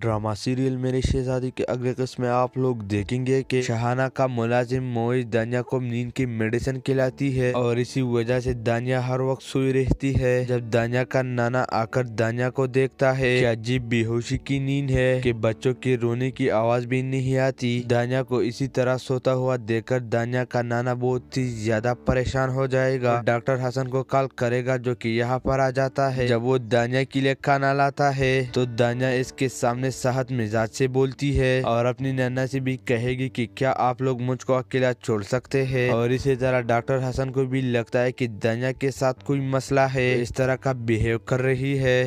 drama serial मेरी शहजादी के अगले किस्म में आप लोग देखेंगे कि शहाना का मुलाजिम मोइज दानिया को नींद की मेडिसिन खिलाती है और इसी वजह से दानिया हर वक्त सोई रहती है जब दानिया का नाना आकर दानिया को देखता है कि अजीब बेहोशी की नींद है कि बच्चों के रोने की आवाज भी नहीं आती दानिया को इसी तरह सोता हुआ देखकर दानिया का नाना बहुत ही ज्यादा परेशान हो जाएगा डॉक्टर हसन को कॉल करेगा जो की यहाँ पर आ जाता है जब वो दानिया के लिए खाना लाता है तो दानिया इसके सामने अपने सहद मिजाज से बोलती है और अपनी नन्ना से भी कहेगी कि क्या आप लोग मुझको अकेला छोड़ सकते हैं और इसी तरह डॉक्टर हसन को भी लगता है कि दनिया के साथ कोई मसला है इस तरह का बिहेव कर रही है